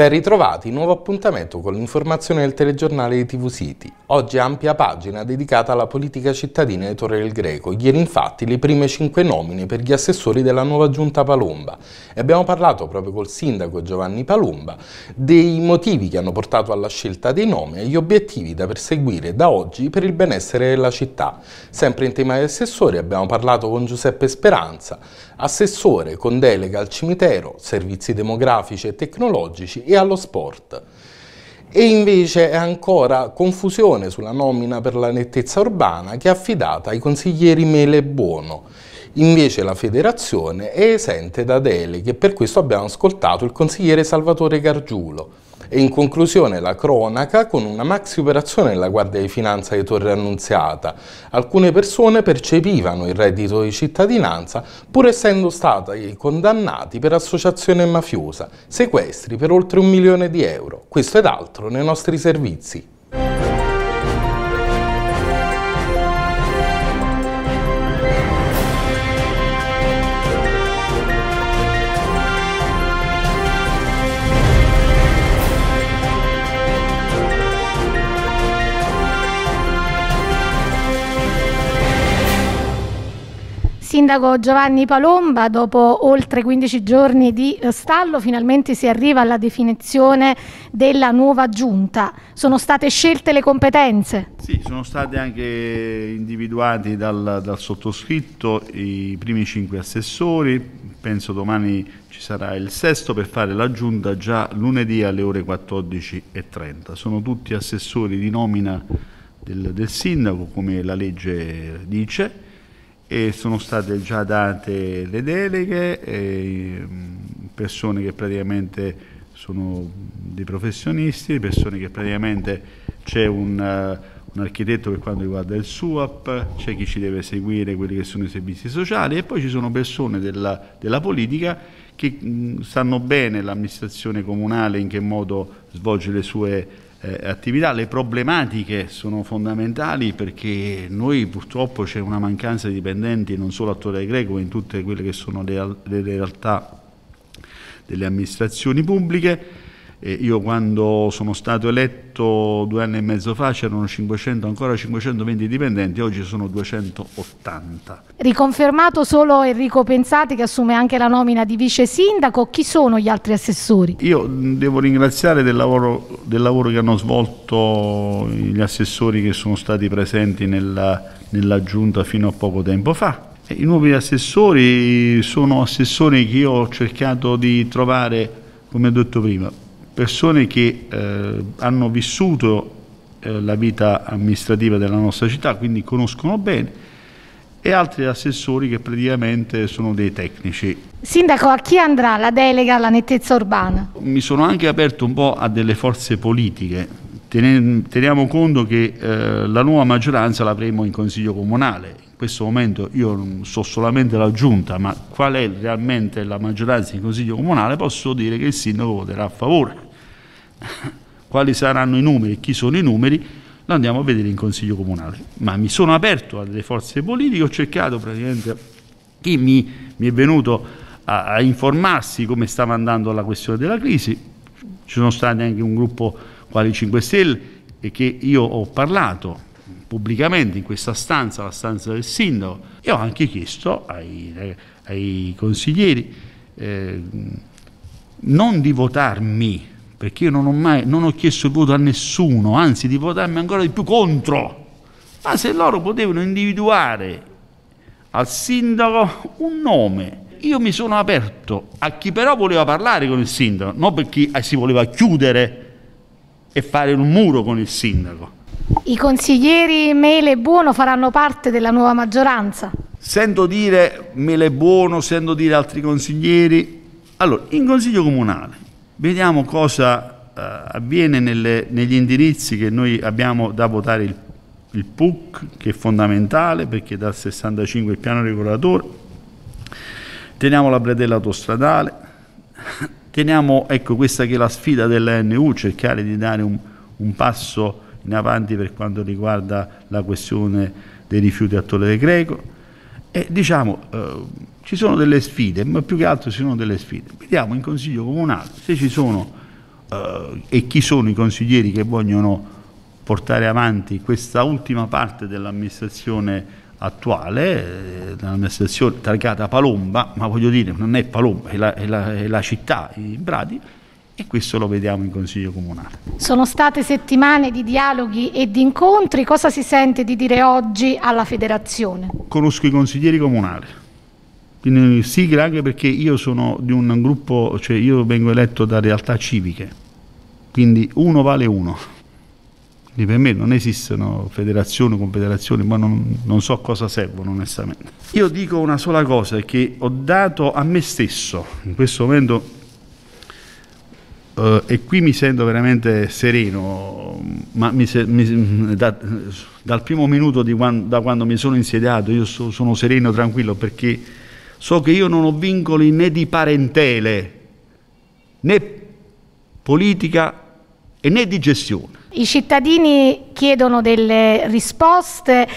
Ben ritrovati, nuovo appuntamento con l'informazione del telegiornale di TV City. Oggi ampia pagina dedicata alla politica cittadina di Torre del Greco. Ieri infatti le prime cinque nomine per gli assessori della nuova giunta Palomba. E abbiamo parlato proprio col sindaco Giovanni Palomba dei motivi che hanno portato alla scelta dei nomi e gli obiettivi da perseguire da oggi per il benessere della città. Sempre in tema di assessori abbiamo parlato con Giuseppe Speranza, assessore con delega al cimitero, servizi demografici e tecnologici e allo sport. E invece è ancora confusione sulla nomina per la nettezza urbana che è affidata ai consiglieri Mele e Buono. Invece la federazione è esente da deleghe e per questo abbiamo ascoltato il consigliere Salvatore Gargiulo e in conclusione la cronaca con una maxi operazione della Guardia di Finanza di Torre Annunziata. Alcune persone percepivano il reddito di cittadinanza pur essendo stati condannati per associazione mafiosa, sequestri per oltre un milione di euro. Questo ed altro nei nostri servizi. sindaco Giovanni Palomba, dopo oltre 15 giorni di eh, stallo, finalmente si arriva alla definizione della nuova giunta. Sono state scelte le competenze? Sì, sono state anche individuati dal, dal sottoscritto i primi cinque assessori, penso domani ci sarà il sesto per fare la giunta già lunedì alle ore 14.30. Sono tutti assessori di nomina del, del sindaco, come la legge dice e sono state già date le deleghe, e, mm, persone che praticamente sono dei professionisti, persone che praticamente c'è un, eh, un, architetto per quanto riguarda il SUAP, c'è chi ci deve seguire quelli che sono i servizi sociali e poi ci sono persone della, della politica che mh, mm, sanno bene l'amministrazione comunale in che modo svolge le sue eh, attività. Le problematiche sono fondamentali perché noi purtroppo c'è una mancanza di dipendenti non solo a Torre Greco ma in tutte quelle che sono le, le realtà delle amministrazioni pubbliche eh, io quando sono stato eletto due anni e mezzo fa c'erano 500, ancora 520 dipendenti, oggi sono 280. Riconfermato solo Enrico Pensati che assume anche la nomina di vice sindaco, chi sono gli altri assessori? Io devo ringraziare del lavoro, del lavoro che hanno svolto gli assessori che sono stati presenti nella, nella giunta fino a poco tempo fa. I nuovi assessori sono assessori che io ho cercato di trovare, come ho detto prima, persone che eh, hanno vissuto eh, la vita amministrativa della nostra città, quindi conoscono bene, e altri assessori che praticamente sono dei tecnici. Sindaco, a chi andrà la delega alla nettezza urbana? Mi sono anche aperto un po' a delle forze politiche. Teniamo conto che eh, la nuova maggioranza l'avremo in Consiglio Comunale. In questo momento io non so solamente la giunta, ma qual è realmente la maggioranza in Consiglio Comunale posso dire che il sindaco voterà a favore Quali saranno i numeri e chi sono i numeri lo andiamo a vedere in consiglio comunale. Ma mi sono aperto alle forze politiche, ho cercato praticamente chi mi, mi è venuto a, a informarsi come stava andando la questione della crisi. Ci sono stati anche un gruppo quali 5 Stelle e che io ho parlato pubblicamente in questa stanza, la stanza del sindaco, e ho anche chiesto ai, ai consiglieri eh, non di votarmi perché io non ho mai non ho chiesto il voto a nessuno, anzi di votarmi ancora di più contro. Ma se loro potevano individuare al sindaco un nome, io mi sono aperto a chi però voleva parlare con il sindaco, non per chi eh, si voleva chiudere e fare un muro con il sindaco. I consiglieri Mele e Buono faranno parte della nuova maggioranza? Sento dire Mele e Buono, sento dire altri consiglieri. Allora, in consiglio comunale Vediamo cosa eh, avviene nelle, negli indirizzi che noi abbiamo da votare il, il PUC, che è fondamentale perché dal 65 il piano regolatore. Teniamo la predella autostradale, teniamo ecco questa che è la sfida dell'ANU, cercare di dare un, un passo in avanti per quanto riguarda la questione dei rifiuti a Torre del Greco e diciamo eh, ci sono delle sfide, ma più che altro ci sono delle sfide. Vediamo in consiglio comunale se ci sono eh, e chi sono i consiglieri che vogliono portare avanti questa ultima parte dell'amministrazione attuale, eh, dell'amministrazione targata Palomba, ma voglio dire non è Palomba, è la, è la, è la città in Bradi, e questo lo vediamo in Consiglio Comunale. Sono state settimane di dialoghi e di incontri, cosa si sente di dire oggi alla Federazione? Conosco i consiglieri comunali, in sigla anche perché io sono di un gruppo, cioè io vengo eletto da realtà civiche, quindi uno vale uno. Quindi per me non esistono federazioni, confederazioni, ma non, non so cosa servono onestamente. Io dico una sola cosa che ho dato a me stesso in questo momento eh, e qui mi sento veramente sereno, ma mi se, mi, da, dal primo minuto quando, da quando mi sono insediato io so, sono sereno, tranquillo perché so che io non ho vincoli né di parentele, né politica e né di gestione. I cittadini chiedono delle risposte, eh,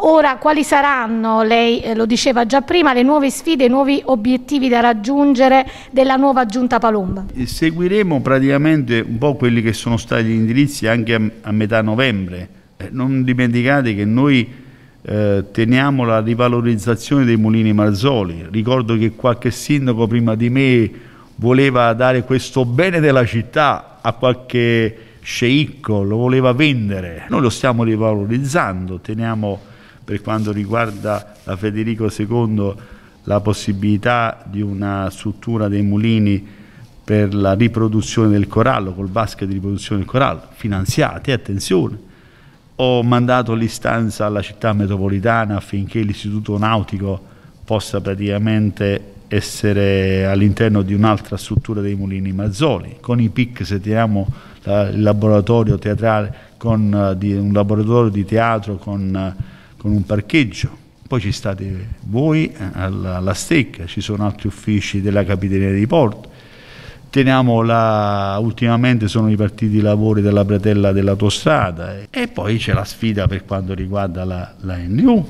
ora quali saranno, lei eh, lo diceva già prima, le nuove sfide, i nuovi obiettivi da raggiungere della nuova giunta Palomba? Seguiremo praticamente un po' quelli che sono stati gli indirizzi anche a, a metà novembre. Eh, non dimenticate che noi eh, teniamo la rivalorizzazione dei mulini Marzoli. Ricordo che qualche sindaco prima di me voleva dare questo bene della città a qualche sceicco, lo voleva vendere. Noi lo stiamo rivalorizzando, teniamo per quanto riguarda la Federico II la possibilità di una struttura dei mulini per la riproduzione del corallo, col basket di riproduzione del corallo, finanziati, attenzione, ho mandato l'istanza alla città metropolitana affinché l'istituto nautico possa praticamente essere all'interno di un'altra struttura dei mulini Mazzoli. Con i PIC se teniamo il laboratorio teatrale, con, eh, di, un laboratorio di teatro con, eh, con, un parcheggio. Poi ci state voi eh, alla, alla stecca, ci sono altri uffici della Capitaneria di Porto, teniamo la, ultimamente sono i partiti lavori della bretella dell'autostrada e poi c'è la sfida per quanto riguarda la, la NU.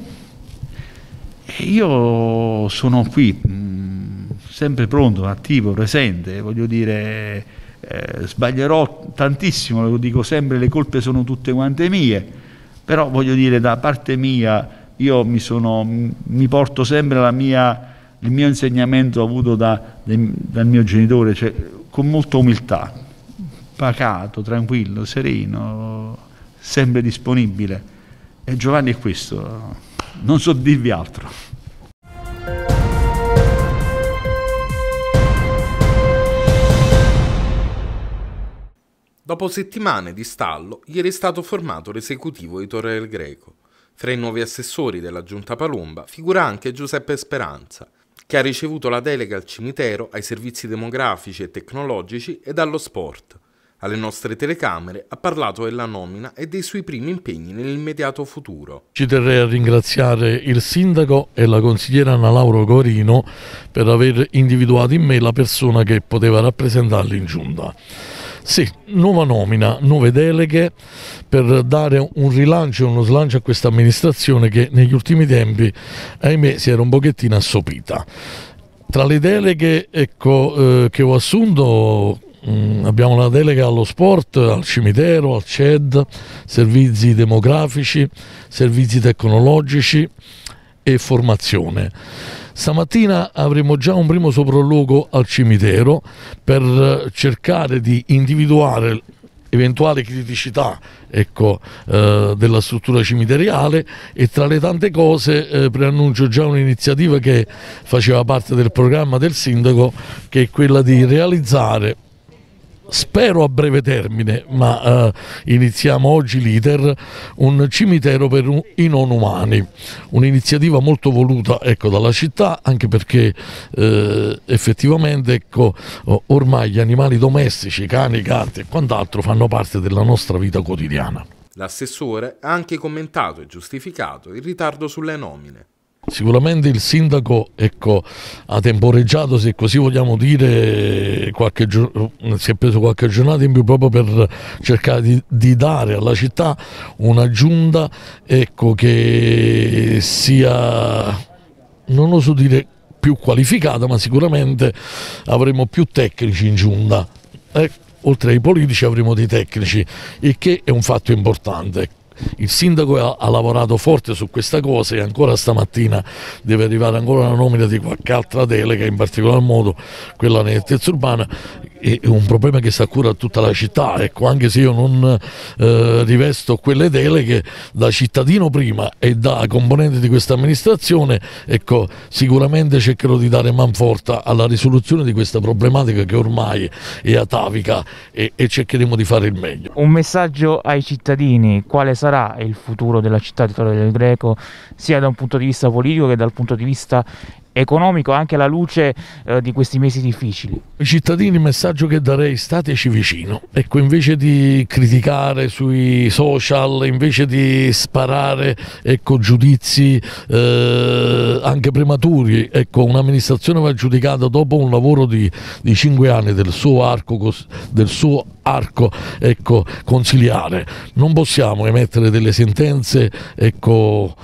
E io sono qui, mh, sempre pronto, attivo, presente, voglio dire, eh, sbaglierò tantissimo, lo dico sempre, le colpe sono tutte quante mie, però voglio dire da parte mia io mi, sono, mi porto sempre la mia il mio insegnamento avuto da, dal mio genitore, cioè, con molta umiltà, pacato, tranquillo, sereno, sempre disponibile. E Giovanni è questo, non so dirvi altro. Dopo settimane di stallo, ieri è stato formato l'esecutivo di Torre del Greco. Fra i nuovi assessori della Giunta Palomba figura anche Giuseppe Speranza, che ha ricevuto la delega al cimitero, ai servizi demografici e tecnologici ed allo sport. Alle nostre telecamere ha parlato della nomina e dei suoi primi impegni nell'immediato futuro. Ci terrei a ringraziare il sindaco e la consigliera Anna Lauro Corino per aver individuato in me la persona che poteva rappresentarli in giunta. Sì, nuova nomina, nuove deleghe per dare un rilancio e uno slancio a questa amministrazione che negli ultimi tempi, ahimè, si era un pochettino assopita. Tra le deleghe ecco, eh, che ho assunto mh, mm, abbiamo la delega allo sport, al cimitero, al CED, servizi demografici, servizi tecnologici e formazione Stamattina avremo già un primo sopralluogo al cimitero per eh, cercare di individuare eventuali criticità ecco, eh, della struttura cimiteriale e tra le tante cose eh, preannuncio già un'iniziativa che faceva parte del programma del sindaco che è quella di realizzare spero a breve termine, ma eh, iniziamo oggi l'iter, un cimitero per i non umani, un'iniziativa molto voluta ecco, dalla città, anche perché eh, effettivamente ecco, ormai gli animali domestici, cani, gatti e quant'altro fanno parte della nostra vita quotidiana. L'assessore ha anche commentato e giustificato il ritardo sulle nomine. Sicuramente il sindaco ecco, ha temporeggiato, se così vogliamo dire, qualche, si è preso qualche giornata in più proprio per cercare di, di dare alla città una giunta ecco, che sia, non oso dire più qualificata, ma sicuramente avremo più tecnici in giunta. Eh, oltre ai politici avremo dei tecnici, il che è un fatto importante il sindaco ha, ha, lavorato forte su questa cosa e ancora stamattina deve arrivare ancora la nomina di qualche altra delega, in particolar modo quella nel terzo urbano è un problema che si accura a tutta la città, ecco, anche se io non eh, rivesto quelle deleghe da cittadino prima e da componente di questa amministrazione, ecco, sicuramente cercherò di dare manforta alla risoluzione di questa problematica che ormai è atavica e, e cercheremo di fare il meglio. Un messaggio ai cittadini, quale sarà il futuro della città di Torre del Greco, sia da un punto di vista politico che dal punto di vista economico anche alla luce eh, di questi mesi difficili. I cittadini il messaggio che darei stateci vicino, ecco invece di criticare sui social, invece di sparare ecco, giudizi eh, anche prematuri, ecco un'amministrazione va giudicata dopo un lavoro di, di 5 anni del suo arco, del suo arco arco ecco, consiliare. Non possiamo emettere delle sentenze ecco,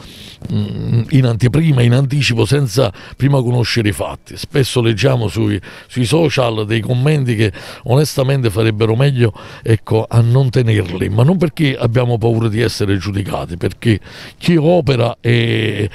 mm, in anteprima, in anticipo, senza prima conoscere i fatti. Spesso leggiamo sui, sui social dei commenti che onestamente farebbero meglio ecco, a non tenerli, ma non perché abbiamo paura di essere giudicati, perché chi opera è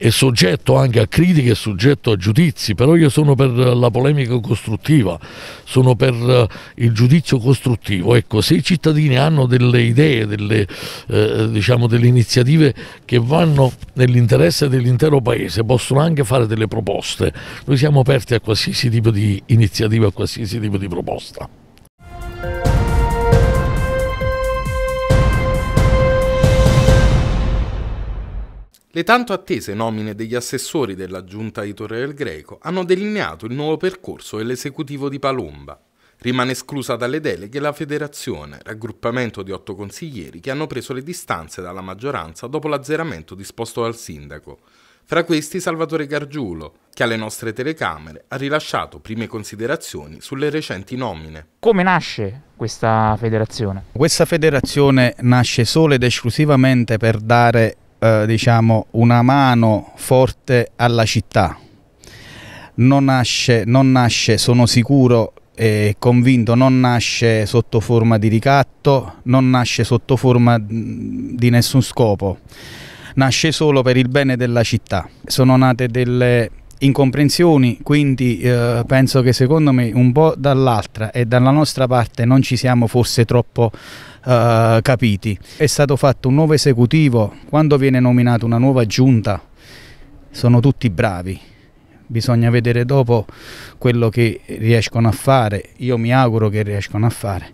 è soggetto anche a critiche, è soggetto a giudizi, però io sono per la polemica costruttiva, sono per eh, il giudizio costruttivo. Ecco, se i cittadini hanno delle idee, delle, eh, diciamo, delle iniziative che vanno nell'interesse dell'intero Paese, possono anche fare delle proposte. Noi siamo aperti a qualsiasi tipo di iniziativa, a qualsiasi tipo di proposta. Le tanto attese nomine degli assessori della giunta di Torre del Greco hanno delineato il nuovo percorso dell'esecutivo di Palomba. Rimane esclusa dalle deleghe la federazione, raggruppamento di otto consiglieri che hanno preso le distanze dalla maggioranza dopo l'azzeramento disposto dal sindaco. Fra questi Salvatore Gargiulo, che alle nostre telecamere ha rilasciato prime considerazioni sulle recenti nomine. Come nasce questa federazione? Questa federazione nasce solo ed esclusivamente per dare eh, diciamo, una mano forte alla città. Non nasce, non nasce sono sicuro e convinto, non nasce sotto forma di ricatto, non nasce sotto forma di nessun scopo, nasce solo per il bene della città. Sono nate delle incomprensioni, quindi eh, penso che secondo me un po' dall'altra e dalla nostra parte non ci siamo forse troppo eh, capiti. È stato fatto un nuovo esecutivo, quando viene nominata una nuova giunta sono tutti bravi, bisogna vedere dopo quello che riescono a fare, io mi auguro che riescono a fare.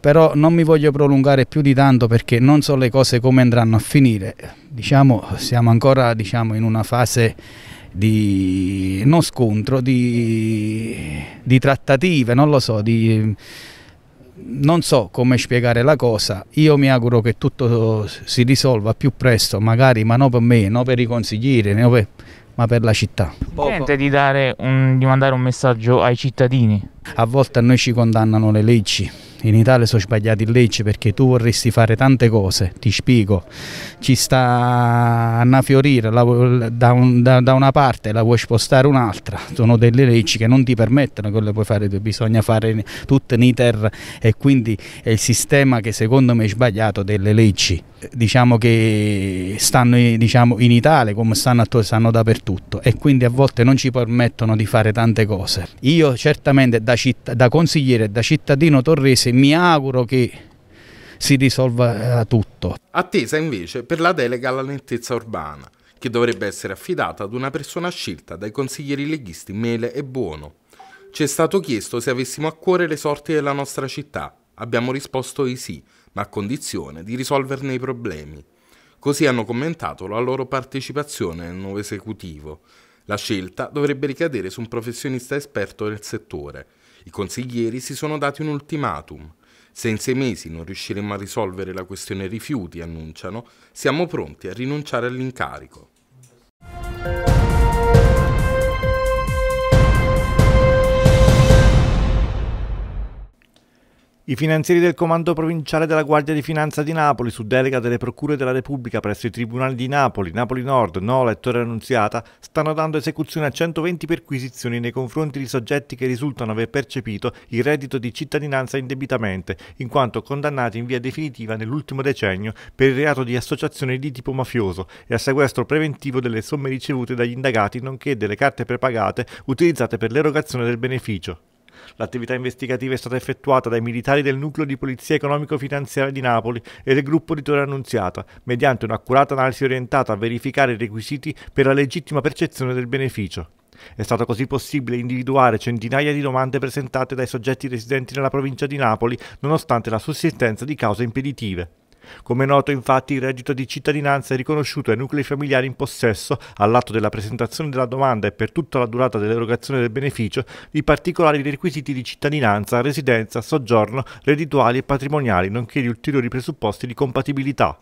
Però non mi voglio prolungare più di tanto perché non so le cose come andranno a finire. Diciamo, siamo ancora diciamo, in una fase di non scontro, di, di trattative, non lo so, di non so come spiegare la cosa, io mi auguro che tutto si risolva più presto, magari, ma non per me, non per i consiglieri, per, ma per la città. Niente di, dare un, di mandare un messaggio ai cittadini. A volte a noi ci condannano le leggi, in Italia sono sbagliati in legge perché tu vorresti fare tante cose, ti spiego, ci sta a fiorire la, da, un, da, da, una parte la vuoi spostare un'altra, sono delle leggi che non ti permettono quello che puoi fare, bisogna fare tutto in iter e quindi è il sistema che secondo me è sbagliato delle leggi diciamo che stanno diciamo, in Italia come stanno, stanno dappertutto e quindi a volte non ci permettono di fare tante cose. Io certamente da, citt- da consigliere, da cittadino torrese mi auguro che si risolva eh, tutto. Attesa invece per la delega alla lentezza urbana, che dovrebbe essere affidata ad una persona scelta dai consiglieri leghisti Mele e Buono. Ci è stato chiesto se avessimo a cuore le sorti della nostra città. Abbiamo risposto di sì ma a condizione di risolverne i problemi. Così hanno commentato la loro partecipazione nel nuovo esecutivo. La scelta dovrebbe ricadere su un professionista esperto del settore. I consiglieri si sono dati un ultimatum. Se in sei mesi non riusciremo a risolvere la questione rifiuti, annunciano, siamo pronti a rinunciare all'incarico. I finanzieri del Comando Provinciale della Guardia di Finanza di Napoli, su delega delle Procure della Repubblica presso i Tribunali di Napoli, Napoli Nord, Nola e Torre Annunziata, stanno dando esecuzione a 120 perquisizioni nei confronti di soggetti che risultano aver percepito il reddito di cittadinanza indebitamente, in quanto condannati in via definitiva nell'ultimo decennio per il reato di associazione di tipo mafioso e a sequestro preventivo delle somme ricevute dagli indagati nonché delle carte prepagate utilizzate per l'erogazione del beneficio. L'attività investigativa è stata effettuata dai militari del Nucleo di Polizia Economico-Finanziaria di Napoli e del gruppo di Torre Annunziata, mediante un'accurata analisi orientata a verificare i requisiti per la legittima percezione del beneficio. È stato così possibile individuare centinaia di domande presentate dai soggetti residenti nella provincia di Napoli, nonostante la sussistenza di cause impeditive. Come noto, infatti, il reddito di cittadinanza è riconosciuto ai nuclei familiari in possesso, all'atto della presentazione della domanda e per tutta la durata dell'erogazione del beneficio, di particolari requisiti di cittadinanza, residenza, soggiorno, reddituali e patrimoniali, nonché di ulteriori presupposti di compatibilità.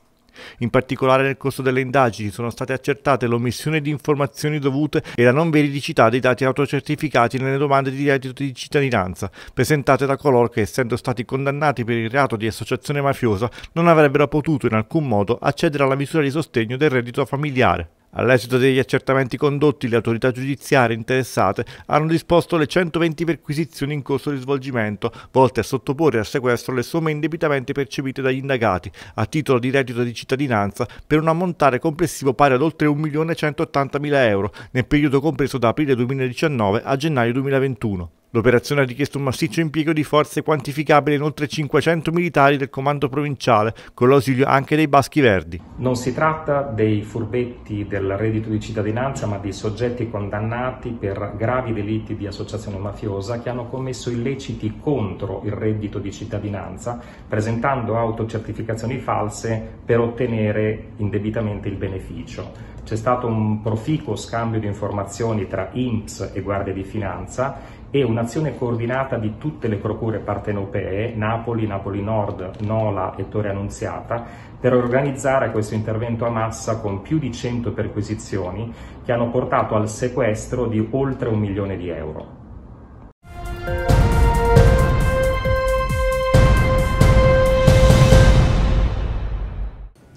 In particolare nel corso delle indagini sono state accertate l'omissione di informazioni dovute e la non veridicità dei dati autocertificati nelle domande di reddito di cittadinanza, presentate da coloro che, essendo stati condannati per il reato di associazione mafiosa, non avrebbero potuto in alcun modo accedere alla misura di sostegno del reddito familiare. All'esito degli accertamenti condotti, le autorità giudiziarie interessate hanno disposto le 120 perquisizioni in corso di svolgimento, volte a sottoporre al sequestro le somme indebitamente percepite dagli indagati a titolo di reddito di cittadinanza per un ammontare complessivo pari ad oltre 1.180.000 euro nel periodo compreso da aprile 2019 a gennaio 2021. L'operazione ha richiesto un massiccio impiego di forze quantificabili in oltre 500 militari del comando provinciale, con l'ausilio anche dei Baschi Verdi. Non si tratta dei furbetti del reddito di cittadinanza, ma di soggetti condannati per gravi delitti di associazione mafiosa che hanno commesso illeciti contro il reddito di cittadinanza, presentando autocertificazioni false per ottenere indebitamente il beneficio. C'è stato un proficuo scambio di informazioni tra INPS e Guardia di Finanza e un'azione coordinata di tutte le procure partenopee, Napoli, Napoli Nord, Nola e Torre Annunziata, per organizzare questo intervento a massa con più di 100 perquisizioni che hanno portato al sequestro di oltre un milione di euro.